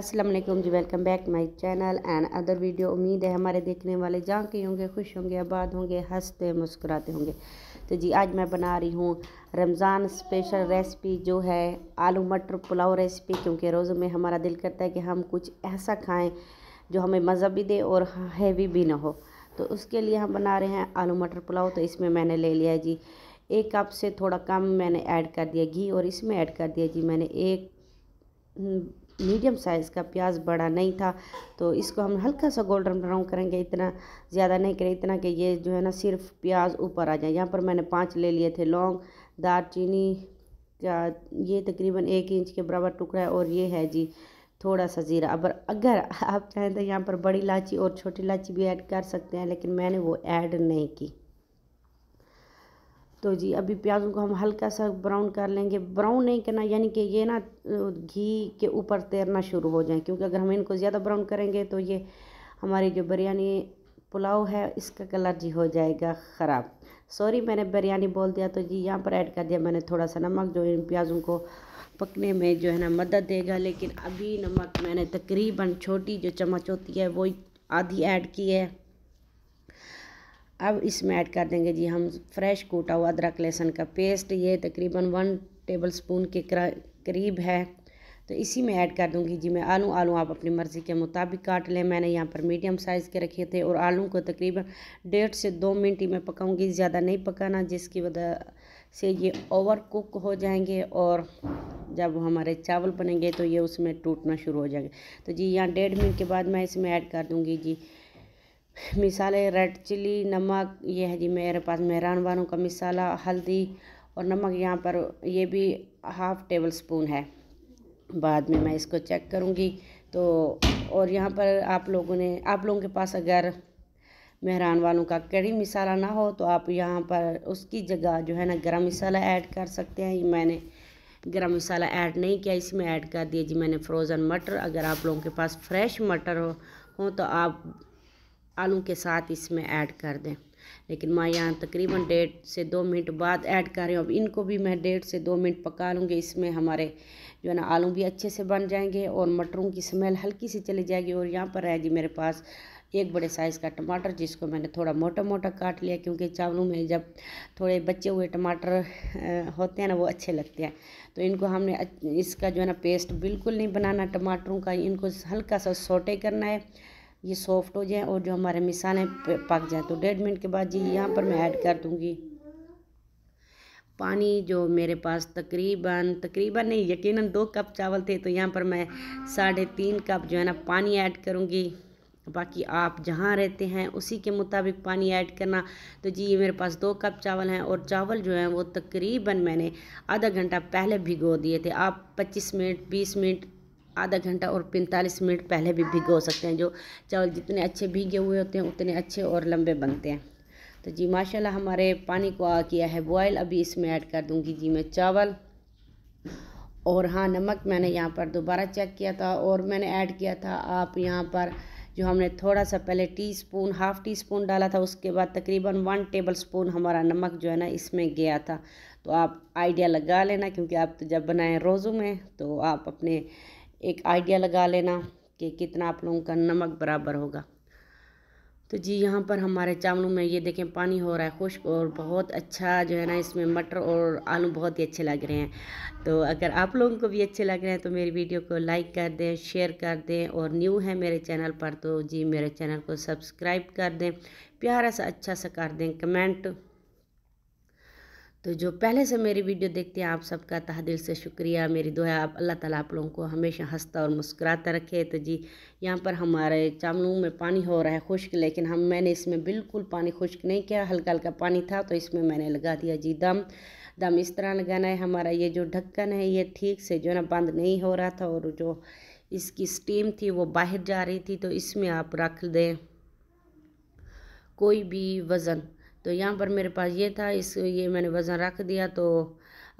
अस्सलाम वालेकुम जी welcome back my channel and other video उम्मीद है हमारे देखने वाले जहाँ के होंगे खुश होंगे आबाद होंगे हंसते मुस्कुराते होंगे तो जी आज मैं बना रही हूँ रमज़ान स्पेशल रेसिपी जो है आलू मटर पुलाव रेसिपी क्योंकि रोज़ में हमारा दिल करता है कि हम कुछ ऐसा खाएँ जो हमें मज़ा भी दे और हैवी भी ना हो तो उसके लिए हम बना रहे हैं आलू मटर पुलाव तो इसमें मैंने ले लिया जी एक कप से थोड़ा कम मैंने ऐड कर दिया घी और इसमें ऐड कर दिया जी मैंने एक हम्म, मीडियम साइज़ का प्याज बड़ा नहीं था तो इसको हम हल्का सा गोल्डन ब्राउन करेंगे इतना ज़्यादा नहीं करें इतना कि ये जो है ना सिर्फ प्याज ऊपर आ जाए यहाँ पर मैंने पाँच ले लिए थे लौंग दार का ये तकरीबन एक इंच के बराबर टुकड़ा है और ये है जी थोड़ा सा ज़ीरा अब अगर आप चाहें तो यहाँ पर बड़ी इलायची और छोटी इलायची भी ऐड कर सकते हैं लेकिन मैंने वो ऐड नहीं की तो जी अभी प्याज़ों को हम हल्का सा ब्राउन कर लेंगे ब्राउन नहीं करना यानी कि ये ना घी के ऊपर तैरना शुरू हो जाए क्योंकि अगर हम इनको ज़्यादा ब्राउन करेंगे तो ये हमारी जो बिरयानी पुलाव है इसका कलर जी हो जाएगा ख़राब सॉरी मैंने बिरयानी बोल दिया तो जी यहाँ पर ऐड कर दिया मैंने थोड़ा सा नमक जो इन प्याज़ों को पकने में जो है ना मदद देगा लेकिन अभी नमक मैंने तकरीबन छोटी जो चम्मच होती है वो आधी ऐड की है अब इसमें ऐड कर देंगे जी हम फ्रेश कूटा हुआ अदरक लहसुन का पेस्ट ये तकरीबन वन टेबल स्पून के करीब है तो इसी में ऐड कर दूंगी जी मैं आलू आलू आप अपनी मर्ज़ी के मुताबिक काट लें मैंने यहाँ पर मीडियम साइज़ के रखे थे और आलू को तकरीबन डेढ़ से दो मिनट ही मैं पकाऊंगी ज़्यादा नहीं पकाना जिसकी वजह से ये ओवर कुक हो जाएंगे और जब हमारे चावल बनेंगे तो ये उसमें टूटना शुरू हो जाएंगे तो जी यहाँ डेढ़ मिनट के बाद मैं इसमें ऐड कर दूँगी जी मिसाले रेड चिली नमक ये है जी मेरे पास मेहरान बानों का मिसाला हल्दी और नमक यहाँ पर ये भी हाफ़ टेबल स्पून है बाद में मैं इसको चेक करूँगी तो और यहाँ पर आप लोगों ने आप लोगों के पास अगर मेहरान वालों का कड़ी मिसाला ना हो तो आप यहाँ पर उसकी जगह जो है ना गरम मसाला ऐड कर सकते हैं मैंने गरम मसाला ऐड नहीं किया इसमें ऐड कर दिया जी मैंने फ्रोज़न मटर अगर आप लोगों के पास फ्रेश मटर हो, हो तो आप आलू के साथ इसमें ऐड कर दें लेकिन मैं यहाँ तकरीबन डेढ़ से दो मिनट बाद ऐड कर रही हूँ अब इनको भी मैं डेढ़ से दो मिनट पका लूँगी इसमें हमारे जो है ना आलू भी अच्छे से बन जाएंगे और मटरों की स्मेल हल्की सी चली जाएगी और यहाँ पर रह जी मेरे पास एक बड़े साइज़ का टमाटर जिसको मैंने थोड़ा मोटा मोटा काट लिया क्योंकि चावलों में जब थोड़े बचे हुए टमाटर होते हैं ना वो अच्छे लगते हैं तो इनको हमने इसका जो है ना पेस्ट बिल्कुल नहीं बनाना टमाटरों का इनको हल्का सा सोटे करना है ये सॉफ्ट हो जाए और जो हमारे मिसाने पक जाए तो डेढ़ मिनट के बाद जी यहाँ पर मैं ऐड कर दूँगी पानी जो मेरे पास तकरीबन तकरीबन नहीं यकीनन दो कप चावल थे तो यहाँ पर मैं साढ़े तीन कप जो है ना पानी ऐड करूँगी बाकी आप जहाँ रहते हैं उसी के मुताबिक पानी ऐड करना तो जी ये मेरे पास दो कप चावल हैं और चावल जो हैं वो तकरीबन मैंने आधा घंटा पहले भिगो दिए थे आप 25 मिनट 20 मिनट आधा घंटा और पैंतालीस मिनट पहले भी भिगो सकते हैं जो चावल जितने अच्छे भीगे हुए होते हैं उतने अच्छे और लंबे बनते हैं तो जी माशाल्लाह हमारे पानी को आ किया है बॉयल अभी इसमें ऐड कर दूँगी जी मैं चावल और हाँ नमक मैंने यहाँ पर दोबारा चेक किया था और मैंने ऐड किया था आप यहाँ पर जो हमने थोड़ा सा पहले teaspoon half teaspoon डाला था उसके बाद तकरीबन वन टेबल स्पून हमारा नमक जो है ना इसमें गया था तो आप आइडिया लगा लेना क्योंकि आप तो जब बनाएं रोज़ों में तो आप अपने एक आइडिया लगा लेना कि कितना आप लोगों का नमक बराबर होगा तो जी यहाँ पर हमारे चावलों में ये देखें पानी हो रहा है खुश्क और बहुत अच्छा जो है ना इसमें मटर और आलू बहुत ही अच्छे लग रहे हैं तो अगर आप लोगों को भी अच्छे लग रहे हैं तो मेरी वीडियो को लाइक कर दें शेयर कर दें और न्यू है मेरे चैनल पर तो जी मेरे चैनल को सब्सक्राइब कर दें प्यारा सा अच्छा सा कर दें कमेंट तो जो पहले से मेरी वीडियो देखते हैं आप सबका तह दिल से शुक्रिया मेरी दुआ आप अल्लाह ताला आप लोगों को हमेशा हंसता और मुस्कुराता रखे तो जी यहाँ पर हमारे चावलों में पानी हो रहा है खुश्क लेकिन हम मैंने इसमें बिल्कुल पानी खुश्क नहीं किया हल्का हल्का पानी था तो इसमें मैंने लगा दिया जी दम दम इस तरह लगाना है हमारा ये जो ढक्कन है ये ठीक से जो है ना बंद नहीं हो रहा था और जो इसकी स्टीम थी वो बाहर जा रही थी तो इसमें आप रख दें कोई भी वज़न तो यहाँ पर मेरे पास ये था इस ये मैंने वज़न रख दिया तो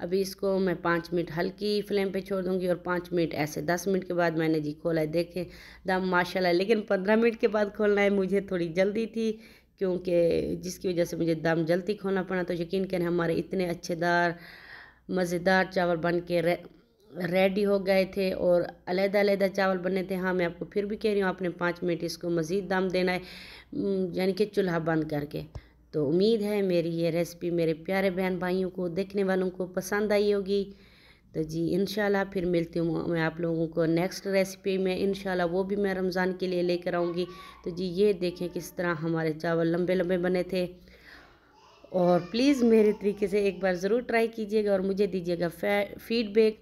अभी इसको मैं पाँच मिनट हल्की फ्लेम पे छोड़ दूँगी और पाँच मिनट ऐसे दस मिनट के बाद मैंने जी खोला है देखें दम माशाल्लाह लेकिन पंद्रह मिनट के बाद खोलना है मुझे थोड़ी जल्दी थी क्योंकि जिसकी वजह से मुझे दम जल्दी खोलना पड़ा तो यकीन करें हमारे इतने अच्छेदार मज़ेदार चावल बन के रे, रेडी हो गए थे और अलहदा अलहदा चावल बने थे हाँ मैं आपको फिर भी कह रही हूँ आपने पाँच मिनट इसको मज़ीद दम देना है यानी कि चूल्हा बंद करके तो उम्मीद है मेरी ये रेसिपी मेरे प्यारे बहन भाइयों को देखने वालों को पसंद आई होगी तो जी इनशाला फिर मिलती हूँ मैं आप लोगों को नेक्स्ट रेसिपी में इनशाला वो भी मैं रमज़ान के लिए लेकर आऊँगी तो जी ये देखें किस तरह हमारे चावल लंबे लंबे बने थे और प्लीज़ मेरे तरीके से एक बार ज़रूर ट्राई कीजिएगा और मुझे दीजिएगा फीडबैक